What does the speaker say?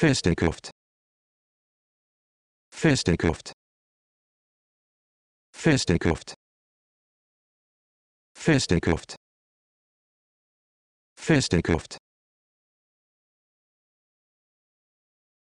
Festekuft. Festekuft. Festekuft. Festekuft. Festekuft.